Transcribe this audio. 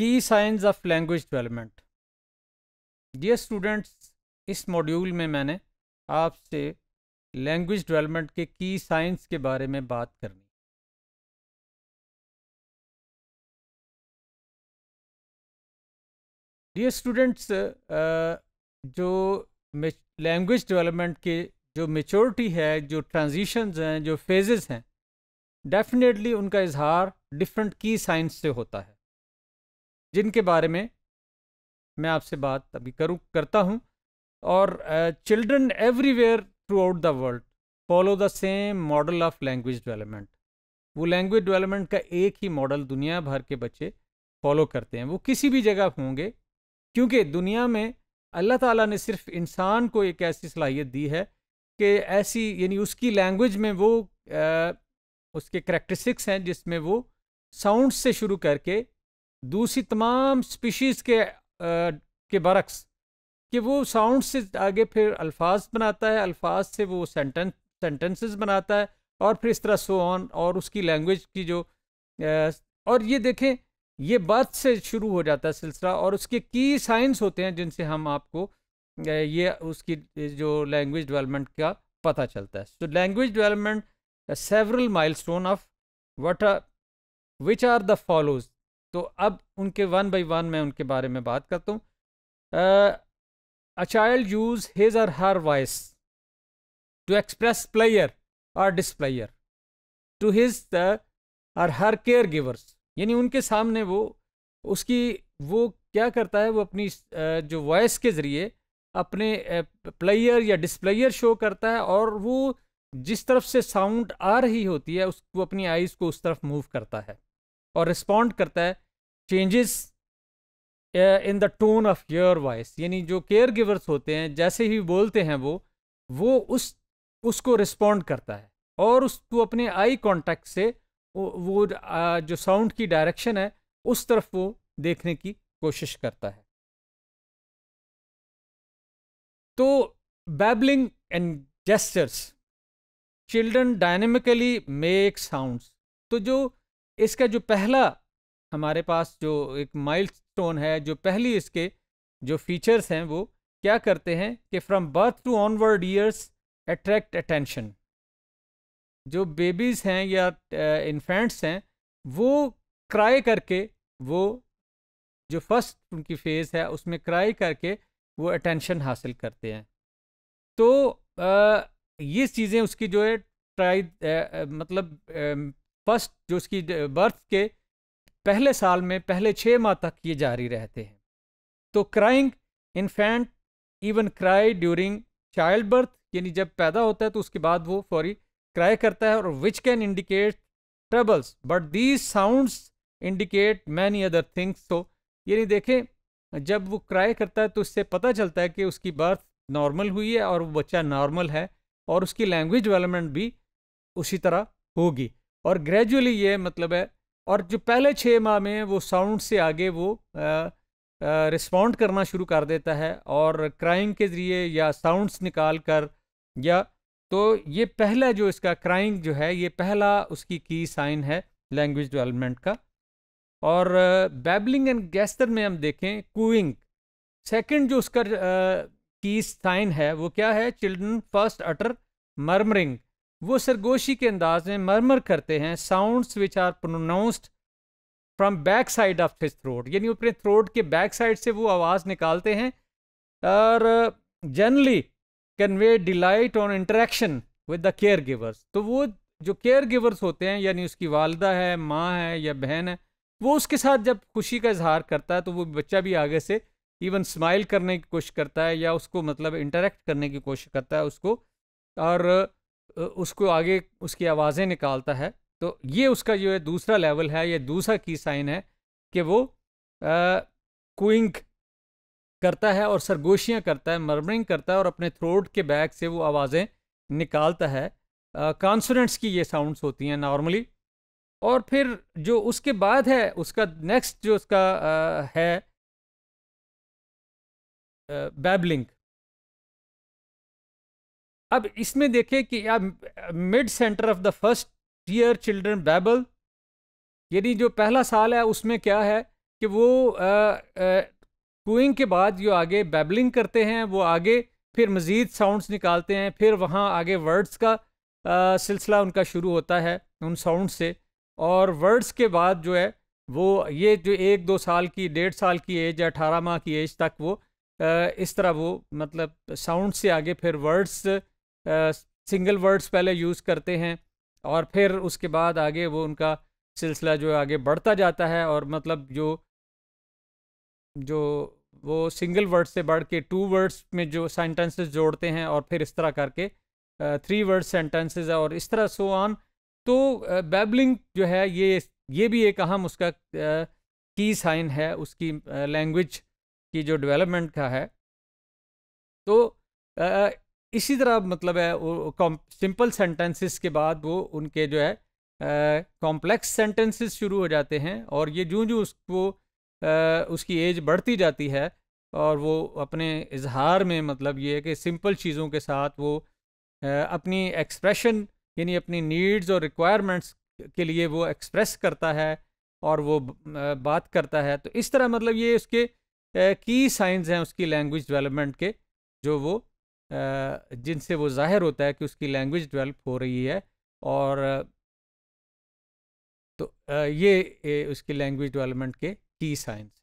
की science of language development dear students इस module में मैंने आपसे लैंग्वेज डेवलपमेंट के की साइंस के बारे में बात करनी डियर स्टूडेंट्स जो लैंग्वेज डेवलपमेंट के जो मेचोरिटी है जो ट्रांजिशंस हैं जो फेजेस हैं डेफिनेटली उनका इजहार डिफरेंट की साइंस से होता है जिनके बारे में मैं आपसे बात अभी करूँ करता हूँ और children everywhere throughout the world follow the same model of language development वो लैंग्वेज डेवलपमेंट का एक ही मॉडल दुनिया भर के बच्चे फॉलो करते हैं वो किसी भी जगह होंगे क्योंकि दुनिया में अल्लाह ताला ने सिर्फ इंसान को एक ऐसी सलाहियत दी है कि ऐसी यानी उसकी लैंग्वेज में वो आ, उसके करेक्ट्रिस्टिक्स हैं जिसमें वो साउंड से शुरू करके दूसरी तमाम स्पीशीज़ के आ, के बरक्स कि वो साउंड से आगे फिर अल्फाज बनाता है अल्फाज से वो सेंटेंस सेंटेंसेस बनाता है और फिर इस तरह सो ऑन और उसकी लैंग्वेज की जो और ये देखें ये बर्थ से शुरू हो जाता है सिलसिला और उसके की साइंस होते हैं जिनसे हम आपको ये उसकी जो लैंग्वेज डेवलपमेंट का पता चलता है तो language development several milestone of what which are the follows तो अब उनके वन बाई वन मैं उनके बारे में बात करता हूँ अ चाइल्ड यूज हिज और her voice to express pleasure और डिसप्लेयर टू हिज और हर केयर गिवर्स यानी उनके सामने वो उसकी वो क्या करता है वो अपनी जो वॉइस के ज़रिए अपने प्लेयर या डिस्प्लेयर शो करता है और वो जिस तरफ से साउंड आ रही होती है उसको अपनी आइज़ को उस तरफ मूव करता है और रिस्पॉन्ड करता है changes in the tone of your voice यानी जो केयर गिवर्स होते हैं जैसे ही बोलते हैं वो वो उस उसको रिस्पॉन्ड करता है और उसको अपने आई कॉन्टैक्ट से वो uh, जो साउंड की डायरेक्शन है उस तरफ वो देखने की कोशिश करता है तो babbling and gestures children dynamically make sounds तो जो इसका जो पहला हमारे पास जो एक माइलस्टोन है जो पहली इसके जो फीचर्स हैं वो क्या करते हैं कि from birth to onward years attract attention जो बेबीज़ हैं या इन्फेंट्स हैं वो क्राई करके वो जो फर्स्ट उनकी फेज़ है उसमें क्राई करके वो अटेंशन हासिल करते हैं तो आ, ये चीज़ें उसकी जो है ट्राई मतलब फर्स्ट जो उसकी बर्थ के पहले साल में पहले छः माह तक ये जारी रहते हैं तो crying infant even cry during child birth यानी जब पैदा होता है तो उसके बाद वो फौरी क्राई करता है और which can indicate troubles but these sound indicate many other things तो यानी देखें जब वो क्राई करता है तो उससे पता चलता है कि उसकी बर्थ नॉर्मल हुई है और वो बच्चा नॉर्मल है और उसकी लैंग्वेज डेवलपमेंट भी उसी तरह होगी और ग्रेजुअली ये मतलब है और जो पहले छः माह में वो साउंड से आगे वो रिस्पॉन्ड करना शुरू कर देता है और क्राइंग के ज़रिए या साउंड्स निकाल कर या तो ये पहला जो इसका क्राइंग जो है ये पहला उसकी की साइन है लैंग्वेज डेवलपमेंट का और बैबलिंग एंड गैस्टर में हम देखें कूइंग सेकंड जो उसका की साइन है वो क्या है चिल्ड्रन फर्स्ट अटर मर्मरिंग वो सरगोशी के अंदाज में मरमर करते हैं sounds which are pronounced from back side of his throat यानी अपने थ्रोट के बैक साइड से वो आवाज़ निकालते हैं और generally convey delight on interaction with the care givers तो वो जो केयर गिवर्स होते हैं यानी उसकी वालदा है माँ है या बहन है वो उसके साथ जब खुशी का इजहार करता है तो वो बच्चा भी आगे से इवन स्माइल करने की कोशिश करता है या उसको मतलब इंटरेक्ट करने की कोशिश करता है उसको और उसको आगे उसकी आवाज़ें निकालता है तो ये उसका जो है दूसरा लेवल है ये दूसरा की साइन है कि वो कुइंग करता है और सरगोशियाँ करता है मर्मरिंग करता है और अपने थ्रोट के बैग से वो आवाज़ें निकालता है कॉन्सोनेंट्स की ये साउंड्स होती हैं नॉर्मली और फिर जो उसके बाद है उसका नेक्स्ट जो उसका आ, है बैबलिंग अब इसमें देखें कि mid centre of the first year children babble यानी जो पहला साल है उसमें क्या है कि वो कुइंग के बाद जो आगे बैबलिंग करते हैं वो आगे फिर मज़ीद साउंड्स निकालते हैं फिर वहाँ आगे वर्ड्स का सिलसिला उनका शुरू होता है उन साउंड से और वर्ड्स के बाद जो है वो ये जो एक दो साल की डेढ़ साल की एज या अठारह माह की एज तक वो आ, इस तरह वो मतलब साउंड से आगे फिर वर्ड्स सिंगल वर्ड्स पहले यूज़ करते हैं और फिर उसके बाद आगे वो उनका सिलसिला जो आगे बढ़ता जाता है और मतलब जो जो वो सिंगल वर्ड से बढ़ के टू वर्ड्स में जो सेंटेंसेस जोड़ते हैं और फिर इस तरह करके थ्री वर्ड सेंटेंसेस और इस तरह सो ऑन तो बैबलिंग जो है ये ये भी एक अहम उसका की साइन है उसकी लैंग्वेज की जो डेवलपमेंट का है तो इसी तरह मतलब है सिंपल सेंटेंसेस के बाद वो उनके जो है कॉम्प्लेक्स सेंटेंसेस शुरू हो जाते हैं और ये जूँ जूँ उसको आ, उसकी एज बढ़ती जाती है और वो अपने इजहार में मतलब ये कि सिंपल चीज़ों के साथ वो आ, अपनी एक्सप्रेशन यानी अपनी नीड्स और रिक्वायरमेंट्स के लिए वो एक्सप्रेस करता है और वो बात करता है तो इस तरह मतलब ये उसके की साइंस हैं उसकी लैंग्वेज डेवलपमेंट के जो वो जिनसे वो जाहिर होता है कि उसकी लैंग्वेज डेवलप हो रही है और तो ये उसकी लैंग्वेज डेवलपमेंट के की साइंस